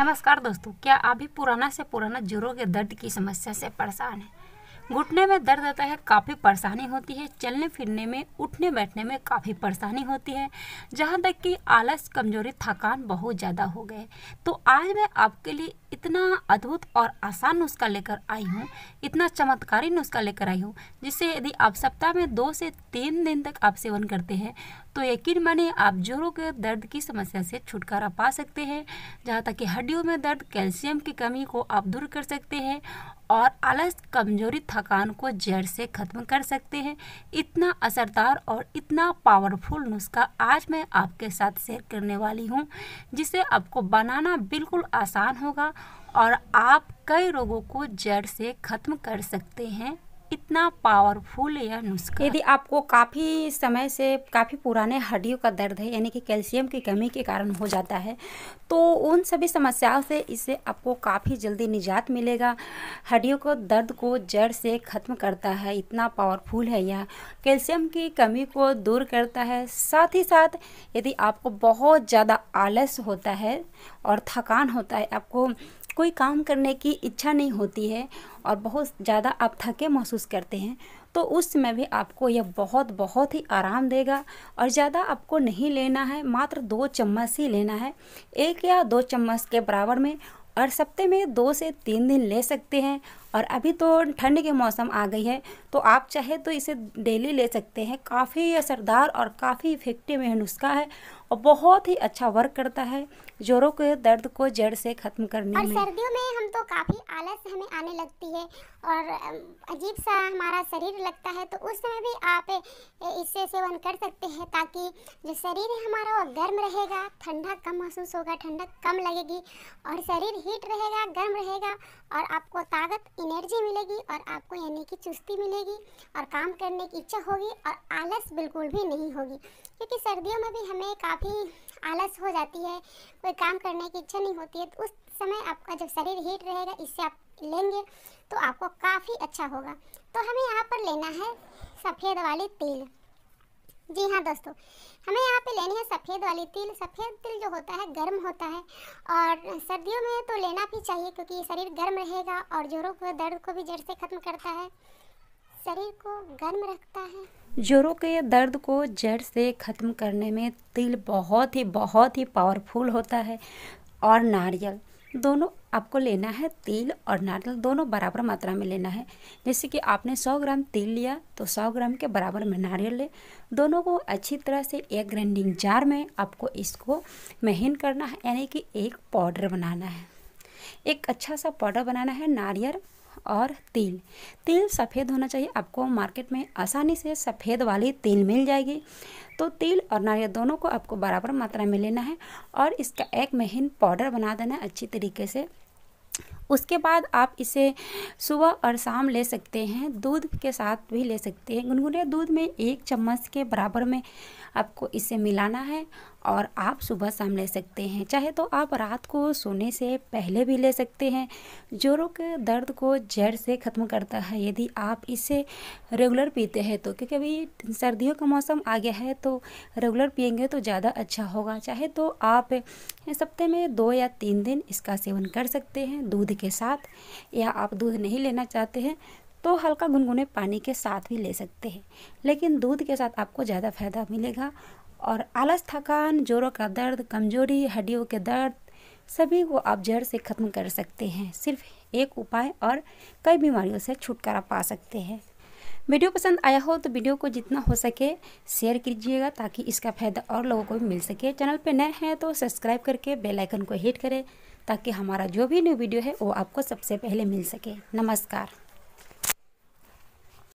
नमस्कार दोस्तों क्या आप भी पुराना से पुराना जोरों के दर्द की समस्या से परेशान हैं घुटने में दर्द होता है काफ़ी परेशानी होती है चलने फिरने में उठने बैठने में काफ़ी परेशानी होती है जहाँ तक कि आलस कमजोरी थकान बहुत ज़्यादा हो गए तो आज मैं आपके लिए इतना अद्भुत और आसान नुस्खा लेकर आई हूँ इतना चमत्कारी नुस्खा लेकर आई हूँ जिसे यदि आप सप्ताह में दो से तीन दिन तक आप सेवन करते हैं तो यकीन माने आप जोरों के दर्द की समस्या से छुटकारा पा सकते हैं जहाँ तक कि हड्डियों में दर्द कैल्शियम की कमी को आप दूर कर सकते हैं और आलस कमजोरी थकान को जड़ से ख़त्म कर सकते हैं इतना असरदार और इतना पावरफुल नुस्खा आज मैं आपके साथ शेयर करने वाली हूँ जिसे आपको बनाना बिल्कुल आसान होगा और आप कई रोगों को जड़ से ख़त्म कर सकते हैं इतना पावरफुल यह नुस्खा यदि आपको काफ़ी समय से काफ़ी पुराने हड्डियों का दर्द है यानी कि कैल्शियम की कमी के कारण हो जाता है तो उन सभी समस्याओं से इससे आपको काफ़ी जल्दी निजात मिलेगा हड्डियों को दर्द को जड़ से ख़त्म करता है इतना पावरफुल है यह कैल्शियम की कमी को दूर करता है साथ ही साथ यदि आपको बहुत ज़्यादा आलस होता है और थकान होता है आपको कोई काम करने की इच्छा नहीं होती है और बहुत ज़्यादा आप थके महसूस करते हैं तो उस समय भी आपको यह बहुत बहुत ही आराम देगा और ज़्यादा आपको नहीं लेना है मात्र दो चम्मच ही लेना है एक या दो चम्मच के बराबर में और सप्ते में दो से तीन दिन ले सकते हैं और अभी तो ठंड के मौसम आ गई है तो आप चाहे तो इसे डेली ले सकते हैं काफ़ी असरदार और काफ़ी इफेक्टिव यह नुस्खा है और बहुत ही अच्छा वर्क करता है ज़ोरों के दर्द को जड़ से ख़त्म करने और में सर्दियों में हम तो काफ़ी आलस हमें आने लगती है और अजीब सा हमारा शरीर लगता है तो उस समय भी आप इससे सेवन कर सकते हैं ताकि जो शरीर है हमारा वो गर्म रहेगा ठंडा कम महसूस होगा ठंडक कम लगेगी और शरीर हीट रहेगा गर्म रहेगा और आपको ताकत एनर्जी मिलेगी और आपको यानी कि चुस्ती मिलेगी और काम करने की इच्छा होगी और आलस बिल्कुल भी नहीं होगी क्योंकि सर्दियों में भी हमें काफ़ी आलस हो जाती है कोई काम करने की इच्छा नहीं होती है तो उस समय आपका जब शरीर हीट रहेगा इससे आप लेंगे तो आपको काफ़ी अच्छा होगा तो हमें यहाँ पर लेना है सफ़ेद वाले तेल जी हाँ दोस्तों हमें यहाँ पे लेनी है सफ़ेद वाली तिल सफ़ेद तिल जो होता है गर्म होता है और सर्दियों में तो लेना भी चाहिए क्योंकि शरीर गर्म रहेगा और जोरों के दर्द को भी जड़ से ख़त्म करता है शरीर को गर्म रखता है जोरों के दर्द को जड़ से ख़त्म करने में तिल बहुत ही बहुत ही पावरफुल होता है और नारियल दोनों आपको लेना है तिल और नारियल दोनों बराबर मात्रा में लेना है जैसे कि आपने 100 ग्राम तिल लिया तो 100 ग्राम के बराबर में नारियल ले दोनों को अच्छी तरह से एक ग्राइंडिंग जार में आपको इसको महीन करना है यानी कि एक पाउडर बनाना है एक अच्छा सा पाउडर बनाना है नारियल और तिल तिल सफ़ेद होना चाहिए आपको मार्केट में आसानी से सफ़ेद वाली तिल मिल जाएगी तो तिल और नारियल दोनों को आपको बराबर मात्रा में लेना है और इसका एक महीन पाउडर बना देना है अच्छी तरीके से उसके बाद आप इसे सुबह और शाम ले सकते हैं दूध के साथ भी ले सकते हैं गुनगुने दूध में एक चम्मच के बराबर में आपको इसे मिलाना है और आप सुबह शाम ले सकते हैं चाहे तो आप रात को सोने से पहले भी ले सकते हैं जोरों के दर्द को जड़ से ख़त्म करता है यदि आप इसे रेगुलर पीते हैं तो क्योंकि अभी सर्दियों का मौसम आ गया है तो रेगुलर पियेंगे तो ज़्यादा अच्छा होगा चाहे तो आप सप्ते में दो या तीन दिन इसका सेवन कर सकते हैं दूध के साथ या आप दूध नहीं लेना चाहते हैं तो हल्का गुनगुने पानी के साथ भी ले सकते हैं लेकिन दूध के साथ आपको ज़्यादा फ़ायदा मिलेगा और आलस थकान जोड़ों का दर्द कमजोरी हड्डियों के दर्द सभी को आप जड़ से ख़त्म कर सकते हैं सिर्फ एक उपाय और कई बीमारियों से छुटकारा पा सकते हैं वीडियो पसंद आया हो तो वीडियो को जितना हो सके शेयर कीजिएगा ताकि इसका फ़ायदा और लोगों को भी मिल सके चैनल पर नए हैं तो सब्सक्राइब करके बेल आइकन को हिट करें ताकि हमारा जो भी न्यू वीडियो है वो आपको सबसे पहले मिल सके नमस्कार